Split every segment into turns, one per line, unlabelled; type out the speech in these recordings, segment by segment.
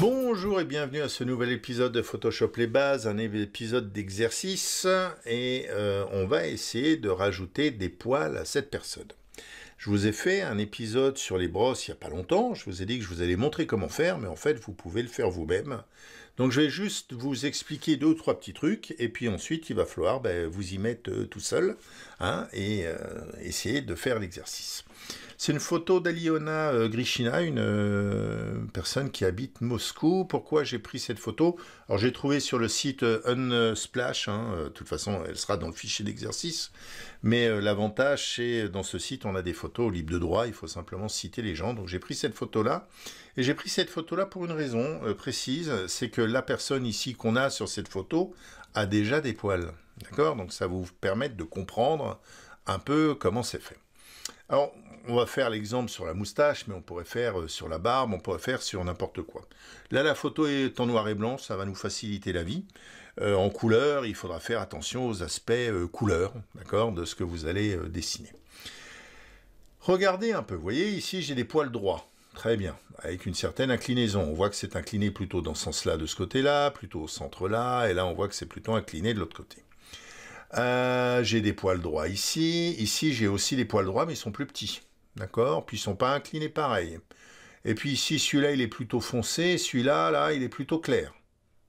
Bonjour et bienvenue à ce nouvel épisode de Photoshop les bases, un épisode d'exercice et euh, on va essayer de rajouter des poils à cette personne. Je vous ai fait un épisode sur les brosses il n'y a pas longtemps, je vous ai dit que je vous allais montrer comment faire, mais en fait vous pouvez le faire vous-même. Donc je vais juste vous expliquer deux ou trois petits trucs, et puis ensuite il va falloir ben, vous y mettre euh, tout seul, hein, et euh, essayer de faire l'exercice. C'est une photo d'Aliona euh, Grishina, une euh, personne qui habite Moscou. Pourquoi j'ai pris cette photo Alors j'ai trouvé sur le site euh, Unsplash, hein, de toute façon elle sera dans le fichier d'exercice, mais l'avantage c'est dans ce site on a des photos libres de droit, il faut simplement citer les gens. Donc j'ai pris cette photo-là, et j'ai pris cette photo-là pour une raison précise, c'est que la personne ici qu'on a sur cette photo a déjà des poils. D'accord Donc ça vous permet de comprendre un peu comment c'est fait. Alors, on va faire l'exemple sur la moustache, mais on pourrait faire euh, sur la barbe, on pourrait faire sur n'importe quoi. Là, la photo est en noir et blanc, ça va nous faciliter la vie. Euh, en couleur, il faudra faire attention aux aspects couleur, couleurs, d'accord, de ce que vous allez euh, dessiner. Regardez un peu, vous voyez ici j'ai des poils droits, très bien, avec une certaine inclinaison. On voit que c'est incliné plutôt dans ce sens-là de ce côté-là, plutôt au centre-là, et là on voit que c'est plutôt incliné de l'autre côté. j'ai des poils droits ici. Ici, j'ai aussi des poils droits, mais ils sont plus petits. D'accord Puis ils sont pas inclinés pareil. Et puis ici, celui-là, il est plutôt foncé, celui-là, là, il est plutôt clair.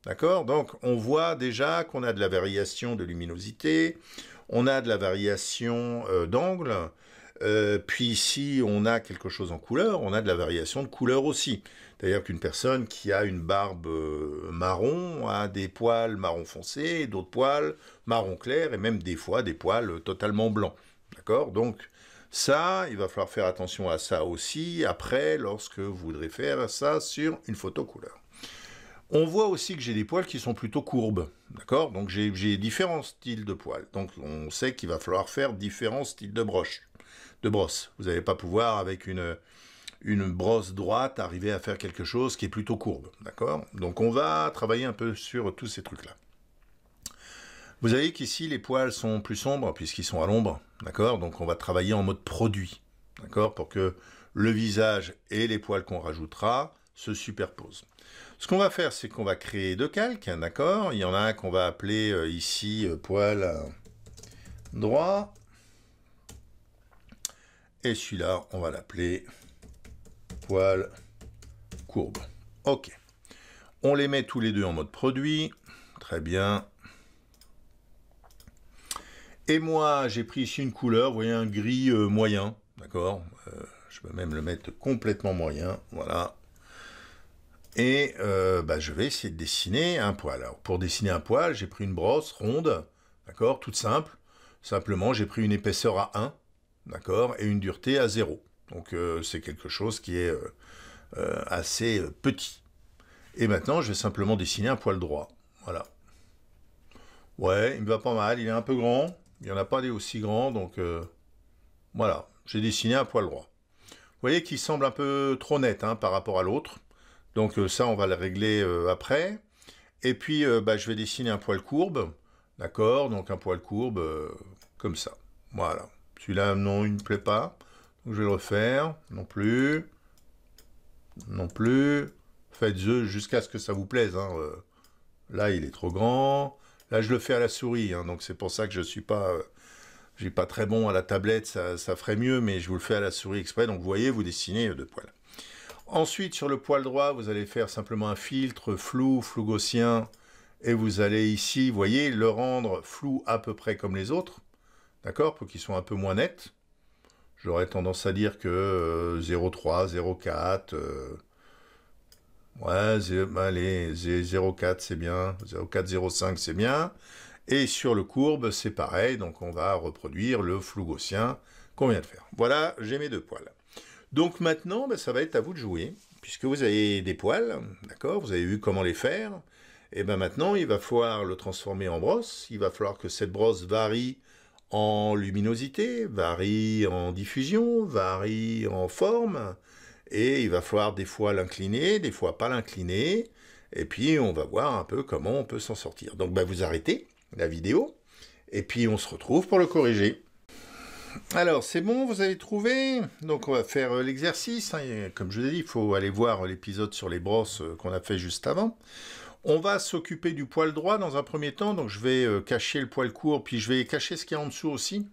D'accord Donc, on voit déjà qu'on a de la variation de luminosité, on a de la variation euh, d'angle, euh, puis ici, on a quelque chose en couleur, on a de la variation de couleur aussi. C'est-à-dire qu'une personne qui a une barbe euh, marron a des poils marron foncé, d'autres poils marron clair, et même des fois des poils totalement blancs. D'accord Donc, ça, il va falloir faire attention à ça aussi après lorsque vous voudrez faire ça sur une photo couleur. On voit aussi que j'ai des poils qui sont plutôt courbes, d'accord Donc j'ai différents styles de poils, donc on sait qu'il va falloir faire différents styles de broches, de brosse. Vous n'allez pas pouvoir avec une, une brosse droite arriver à faire quelque chose qui est plutôt courbe, d'accord Donc on va travailler un peu sur tous ces trucs-là. Vous voyez qu'ici, les poils sont plus sombres puisqu'ils sont à l'ombre, d'accord Donc on va travailler en mode produit, d'accord Pour que le visage et les poils qu'on rajoutera se superposent. Ce qu'on va faire, c'est qu'on va créer deux calques, d'accord Il y en a un qu'on va appeler euh, ici euh, poil euh, droit. Et celui-là, on va l'appeler poil courbe. Ok. On les met tous les deux en mode produit. Très bien. Et moi, j'ai pris ici une couleur, vous voyez, un gris euh, moyen, d'accord euh, Je peux même le mettre complètement moyen, voilà. Et euh, bah, je vais essayer de dessiner un poil. Alors, pour dessiner un poil, j'ai pris une brosse ronde, d'accord Toute simple. Simplement, j'ai pris une épaisseur à 1, d'accord Et une dureté à 0. Donc, c'est quelque chose qui est assez petit. Et maintenant, je vais simplement dessiner un poil droit. Voilà. Ouais, il me va pas mal, il est un peu grand. Il n'y en a pas des aussi grands, donc euh, voilà, j'ai dessiné un poil droit. Vous voyez qu'il semble un peu trop net hein, par rapport à l'autre. Donc euh, ça, on va le régler euh, après. Et puis, bah, je vais dessiner un poil courbe. D'accord Donc un poil courbe, comme ça. Voilà. Celui-là, non, il ne me plaît pas. je vais le refaire. Non plus. Non plus. Faites-le jusqu'à ce que ça vous plaise. Hein, Là, il est trop grand. Là, je le fais à la souris, hein, donc c'est pour ça que je ne suis pas, euh, j'ai pas très bon à la tablette, ça, ferait mieux, mais je vous le fais à la souris exprès. Donc vous voyez, vous dessinez euh, deux poils. Ensuite, sur le poil droit, vous allez faire simplement un filtre flou, flou gaussien, et vous allez ici, vous voyez, le rendre flou à peu près comme les autres, d'accord, pour qu'ils soient un peu moins nets. J'aurais tendance à dire que 0,3, euh, 0,4. Ouais, allez, 0,4 c'est bien, 0,4, 0,5 c'est bien. Et sur le courbe, c'est pareil, donc on va reproduire le flou gaussien qu'on vient de faire. Voilà, j'ai mes deux poils. Donc maintenant, ben, ça va être à vous de jouer, puisque vous avez des poils, d'accord, vous avez vu comment les faire. Et bien maintenant, il va falloir le transformer en brosse, il va falloir que cette brosse varie en luminosité, varie en diffusion, varie en forme, et il va falloir des fois l'incliner, des fois pas l'incliner, et puis on va voir un peu comment on peut s'en sortir. Donc bah, vous arrêtez la vidéo, et puis on se retrouve pour le corriger. Alors c'est bon, vous avez trouvé, donc on va faire euh, l'exercice, hein. comme je vous ai dit, il faut aller voir l'épisode sur les brosses euh, qu'on a fait juste avant. On va s'occuper du poil droit dans un premier temps, donc je vais euh, cacher le poil court, puis je vais cacher ce qu'il y a en dessous aussi.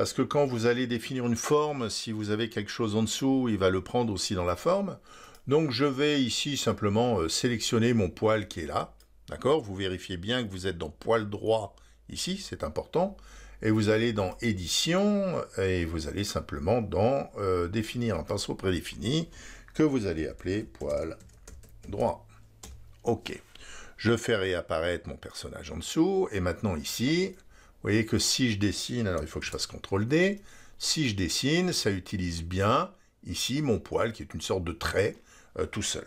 Parce que quand vous allez définir une forme, si vous avez quelque chose en dessous, il va le prendre aussi dans la forme. Donc je vais ici simplement euh, sélectionner mon poil qui est là. D'accord Vous vérifiez bien que vous êtes dans poil droit ici, c'est important. Et vous allez dans édition et vous allez simplement dans euh, définir un pinceau prédéfini que vous allez appeler poil droit. OK. Je fais réapparaître mon personnage en dessous et maintenant ici, vous voyez que si je dessine, alors il faut que je fasse CTRL D. Si je dessine, ça utilise bien ici mon poil qui est une sorte de trait euh, tout seul.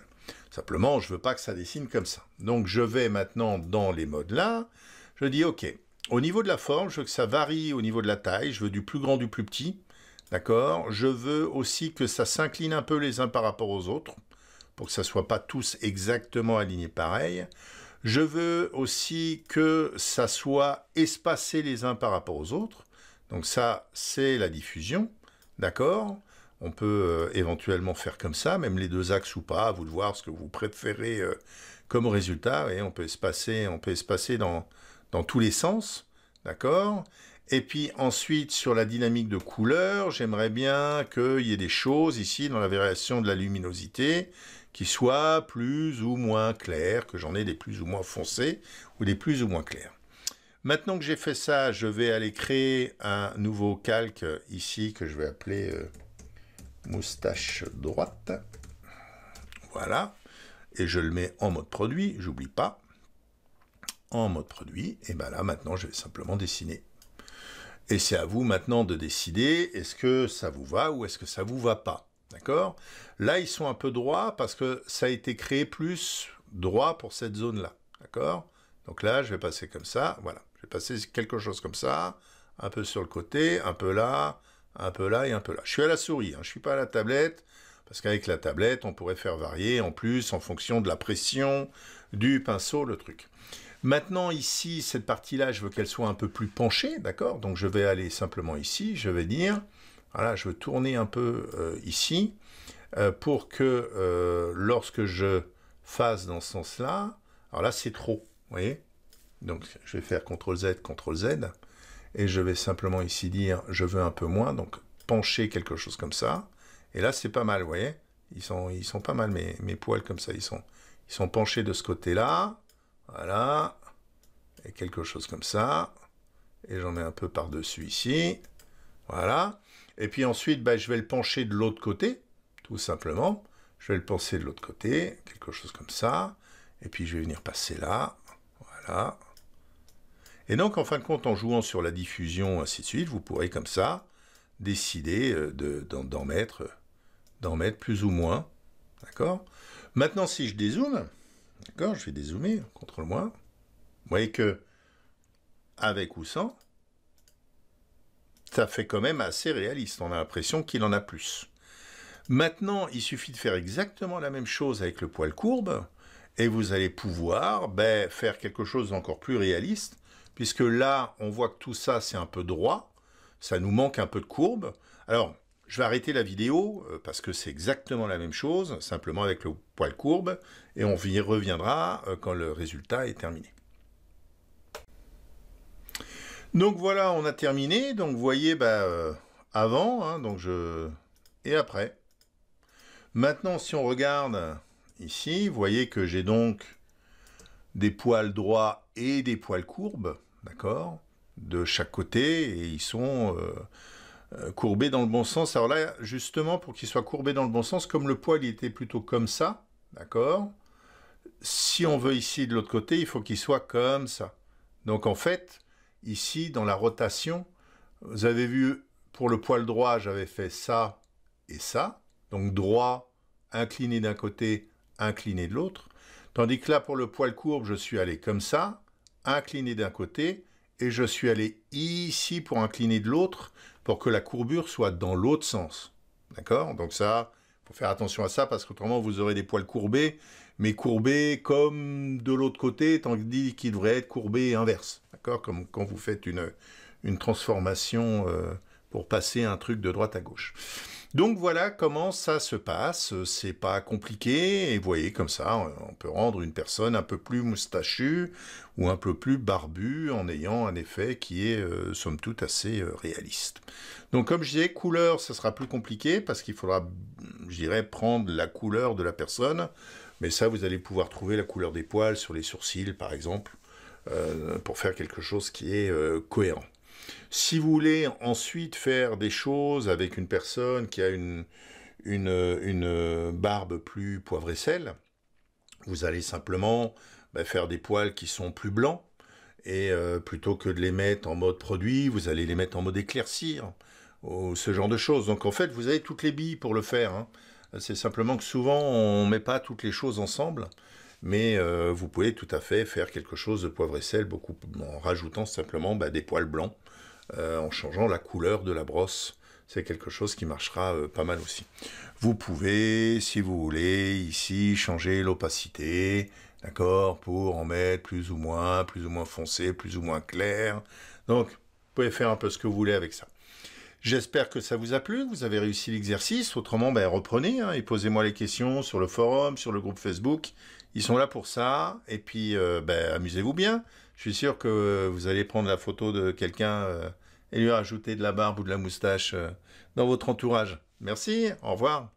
Simplement, je ne veux pas que ça dessine comme ça. Donc je vais maintenant dans les modes là. Je dis OK. Au niveau de la forme, je veux que ça varie au niveau de la taille. Je veux du plus grand, du plus petit. D'accord Je veux aussi que ça s'incline un peu les uns par rapport aux autres pour que ça ne soit pas tous exactement alignés pareil. Je veux aussi que ça soit espacé les uns par rapport aux autres. Donc ça, c'est la diffusion, d'accord On peut euh, éventuellement faire comme ça, même les deux axes ou pas, vous de voir ce que vous préférez euh, comme résultat. Et on peut espacer, on peut espacer dans, dans tous les sens, d'accord et puis ensuite, sur la dynamique de couleur, j'aimerais bien qu'il y ait des choses ici dans la variation de la luminosité qui soit plus ou moins clair, que j'en ai des plus ou moins foncés ou des plus ou moins clairs. Maintenant que j'ai fait ça, je vais aller créer un nouveau calque ici que je vais appeler euh, moustache droite. Voilà. Et je le mets en mode produit, j'oublie pas. En mode produit, et ben là maintenant je vais simplement dessiner. Et c'est à vous maintenant de décider est-ce que ça vous va ou est-ce que ça vous va pas. D'accord Là, ils sont un peu droits parce que ça a été créé plus droit pour cette zone-là. D'accord Donc là, je vais passer comme ça. Voilà. Je vais passer quelque chose comme ça. Un peu sur le côté, un peu là, un peu là et un peu là. Je suis à la souris, hein. je ne suis pas à la tablette. Parce qu'avec la tablette, on pourrait faire varier en plus en fonction de la pression du pinceau, le truc. Maintenant, ici, cette partie-là, je veux qu'elle soit un peu plus penchée, d'accord Donc je vais aller simplement ici, je vais dire voilà, je veux tourner un peu euh, ici euh, pour que euh, lorsque je fasse dans ce sens-là, alors là c'est trop, vous voyez Donc je vais faire CTRL Z, CTRL Z, et je vais simplement ici dire je veux un peu moins, donc pencher quelque chose comme ça, et là c'est pas mal, vous voyez ils sont, ils sont pas mal mes, mes poils comme ça, ils ils sont penchés de ce côté-là, voilà, et quelque chose comme ça, et j'en mets un peu par-dessus ici, voilà, et puis ensuite, ben, je vais le pencher de l'autre côté, tout simplement. Je vais le pencher de l'autre côté, quelque chose comme ça. Et puis je vais venir passer là. Voilà. Et donc, en fin de compte, en jouant sur la diffusion, ainsi de suite, vous pourrez comme ça décider euh, d'en mettre, plus ou moins. D'accord Maintenant, si je dézoome, d'accord, je vais dézoomer, contrôle-moi. Vous voyez que, avec ou sans, ça fait quand même assez réaliste. On a l'impression qu'il en a plus. Maintenant, il suffit de faire exactement la même chose avec le poil courbe et vous allez pouvoir ben, faire quelque chose d'encore plus réaliste puisque là, on voit que tout ça, c'est un peu droit. Ça nous manque un peu de courbe. Alors, je vais arrêter la vidéo euh, parce que c'est exactement la même chose, simplement avec le poil courbe, et on y reviendra euh, quand le résultat est terminé. Donc voilà, on a terminé. Donc vous voyez, bah, euh, avant, hein, donc je... et après. Maintenant, si on regarde ici, vous voyez que j'ai donc des poils droits et des poils courbes, d'accord De chaque côté, et ils sont euh, euh, courbés dans le bon sens. Alors là, justement, pour qu'ils soient courbés dans le bon sens, comme le poil il était plutôt comme ça, d'accord Si on veut ici de l'autre côté, il faut qu'il soit comme ça. Donc en fait, Ici, dans la rotation, vous avez vu, pour le poil droit, j'avais fait ça et ça. Donc droit, incliné d'un côté, incliné de l'autre. Tandis que là, pour le poil courbe, je suis allé comme ça, incliné d'un côté, et je suis allé ici pour incliner de l'autre, pour que la courbure soit dans l'autre sens. D'accord Donc ça, il faut faire attention à ça, parce qu'autrement, vous aurez des poils courbés, mais courbé comme de l'autre côté, tandis qu'il devrait être courbé inverse. D'accord Comme quand vous faites une, transformation euh, pour passer un truc de droite à gauche. Donc voilà comment ça se passe, c'est pas compliqué, et vous voyez comme ça, on peut rendre une personne un peu plus moustachue ou un peu plus barbue en ayant un effet qui est euh, somme toute assez euh, réaliste. Donc comme je disais, couleur, ça sera plus compliqué parce qu'il faudra, je dirais, prendre la couleur de la personne mais ça, vous allez pouvoir trouver la couleur des poils sur les sourcils, par exemple, euh, pour faire quelque chose qui est euh, cohérent. Si vous voulez ensuite faire des choses avec une personne qui a une, barbe plus poivre et sel, vous allez simplement bah, faire des poils qui sont plus blancs. Et euh, plutôt que de les mettre en mode produit, vous allez les mettre en mode éclaircir, ou ce genre de choses. Donc en fait, vous avez toutes les billes pour le faire. Hein. C'est simplement que souvent, on ne met pas toutes les choses ensemble, mais euh, vous pouvez tout à fait faire quelque chose de poivre et sel beaucoup, en rajoutant simplement bah, des poils blancs, euh, en changeant la couleur de la brosse. C'est quelque chose qui marchera euh, pas mal aussi. Vous pouvez, si vous voulez, ici changer l'opacité, d'accord, pour en mettre plus ou moins, plus ou moins foncé, plus ou moins clair. Donc, vous pouvez faire un peu ce que vous voulez avec ça. J'espère que ça vous a plu, que vous avez réussi l'exercice. Autrement, ben, reprenez hein, et posez-moi les questions sur le forum, sur le groupe Facebook. Ils sont là pour ça. Et puis, euh, ben, amusez-vous bien. Je suis sûr que vous allez prendre la photo de quelqu'un euh, et lui rajouter de la barbe ou de la moustache euh, dans votre entourage. Merci, au revoir.